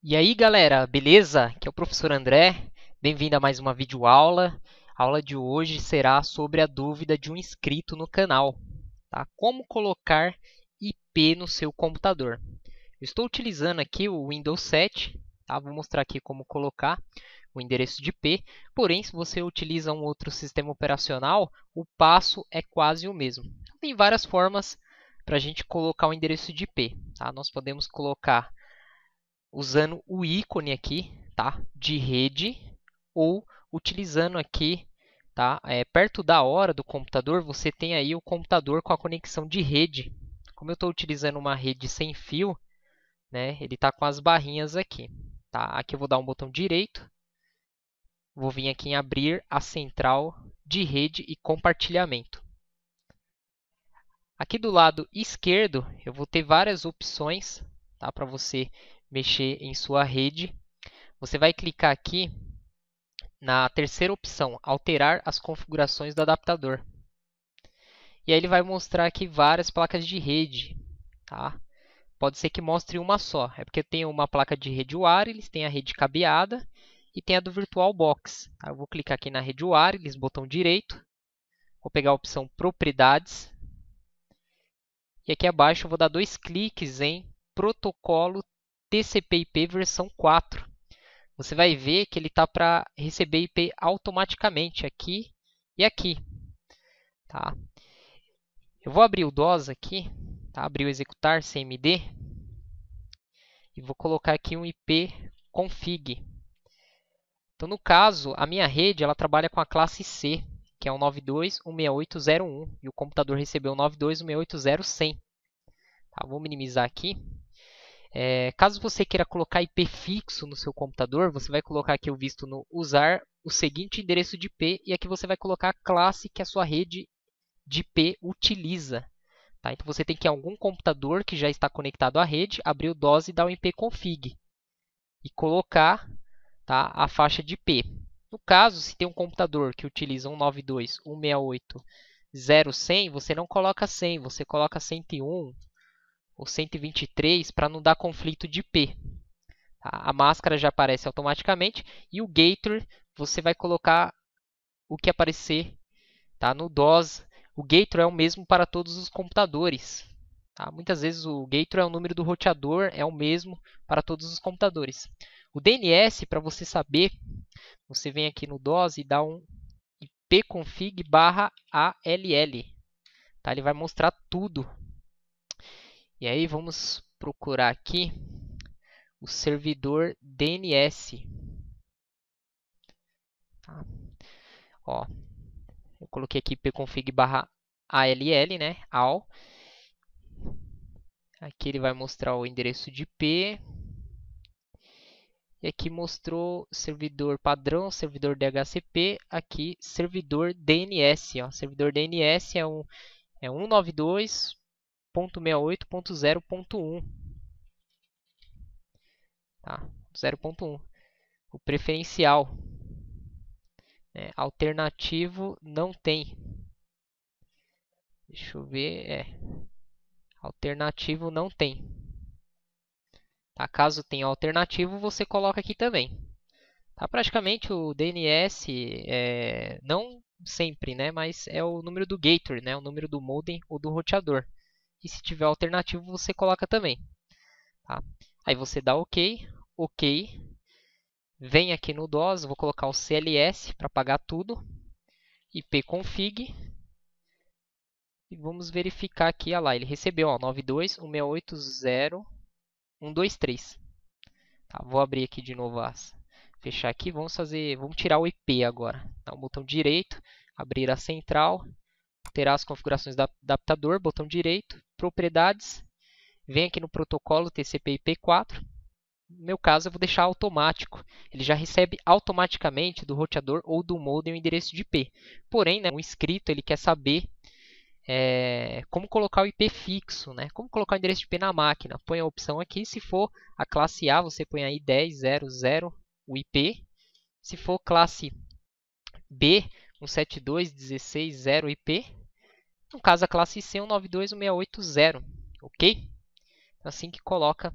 E aí galera, beleza? Aqui é o professor André, bem-vindo a mais uma videoaula. A aula de hoje será sobre a dúvida de um inscrito no canal. Tá? Como colocar IP no seu computador. Eu estou utilizando aqui o Windows 7, tá? vou mostrar aqui como colocar o endereço de IP, porém se você utiliza um outro sistema operacional, o passo é quase o mesmo. Tem várias formas para a gente colocar o endereço de IP. Tá? Nós podemos colocar usando o ícone aqui tá, de rede ou utilizando aqui, tá, é, perto da hora do computador, você tem aí o computador com a conexão de rede. Como eu estou utilizando uma rede sem fio, né, ele está com as barrinhas aqui. Tá? Aqui eu vou dar um botão direito, vou vir aqui em abrir a central de rede e compartilhamento. Aqui do lado esquerdo, eu vou ter várias opções tá, para você mexer em sua rede, você vai clicar aqui na terceira opção, alterar as configurações do adaptador. E aí ele vai mostrar aqui várias placas de rede. Tá? Pode ser que mostre uma só, é porque tem uma placa de rede wireless, tem a rede cabeada e tem a do VirtualBox. Tá? Eu vou clicar aqui na rede wireless, botão direito, vou pegar a opção propriedades, e aqui abaixo eu vou dar dois cliques em protocolo TCP/IP versão 4. Você vai ver que ele está para receber IP automaticamente aqui e aqui. Tá? Eu vou abrir o DOS aqui, tá? abrir o executar CMD e vou colocar aqui um IP config. Então, no caso, a minha rede ela trabalha com a classe C, que é o 92.168.01 e o computador recebeu 92.168.0100. Tá? Vou minimizar aqui. É, caso você queira colocar IP fixo no seu computador, você vai colocar aqui o visto no usar o seguinte endereço de IP e aqui você vai colocar a classe que a sua rede de IP utiliza. Tá? Então você tem que ir algum computador que já está conectado à rede, abrir o DOS e dar o IP ipconfig e colocar tá, a faixa de IP. No caso, se tem um computador que utiliza 192.168.0.100, você não coloca 100, você coloca 101, ou 123 para não dar conflito de P. Tá? A máscara já aparece automaticamente e o Gator você vai colocar o que aparecer tá? no DOS. O Gator é o mesmo para todos os computadores. Tá? Muitas vezes o Gator é o número do roteador, é o mesmo para todos os computadores. O DNS, para você saber, você vem aqui no DOS e dá um ipconfig.all. all. Tá? Ele vai mostrar tudo e aí vamos procurar aqui o servidor DNS. Tá. Ó, eu coloquei aqui pconfig barra ALL, né? AL. Aqui ele vai mostrar o endereço de IP. E aqui mostrou servidor padrão, servidor DHCP, aqui servidor DNS. Ó. Servidor DNS é um, é 192 0.68.0.1. Tá? 0.1. O preferencial. Né? alternativo não tem. Deixa eu ver. É. Alternativo não tem. Tá? Caso tenha alternativo, você coloca aqui também. Tá? Praticamente o DNS é, não sempre, né? Mas é o número do gateway, né? O número do modem ou do roteador e se tiver alternativo você coloca também. Tá? Aí você dá OK, OK, vem aqui no DOS, vou colocar o CLS para apagar tudo, ipconfig, e vamos verificar aqui, olha lá, ele recebeu 92.168.0.123. Tá, vou abrir aqui de novo as, fechar aqui, vamos fazer, vamos tirar o IP agora. Tá, o botão direito, abrir a central, alterar as configurações do adaptador, botão direito, propriedades, vem aqui no protocolo TCP/IP4. No meu caso, eu vou deixar automático. Ele já recebe automaticamente do roteador ou do modem o endereço de IP. Porém, né, um inscrito ele quer saber é, como colocar o IP fixo, né? como colocar o endereço de IP na máquina. Põe a opção aqui, se for a classe A, você põe aí 10.0.0 o IP. Se for classe B, 172.16.0 IP, no caso, a classe IC é 192.168.0, ok? Então, assim que coloca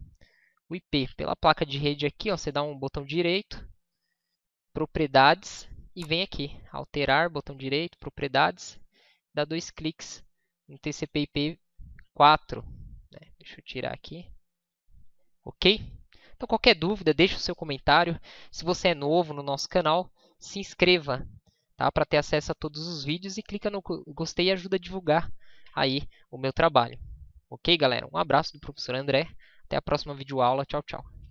o IP. Pela placa de rede aqui, ó, você dá um botão direito, propriedades, e vem aqui, alterar, botão direito, propriedades, dá dois cliques no TCP/IP 4. Né? Deixa eu tirar aqui. Ok? Então, qualquer dúvida, deixe o seu comentário. Se você é novo no nosso canal, se inscreva tá? para ter acesso a todos os vídeos e clica no gostei e ajuda a divulgar aí o meu trabalho. Ok, galera? Um abraço do professor André. Até a próxima videoaula. Tchau, tchau.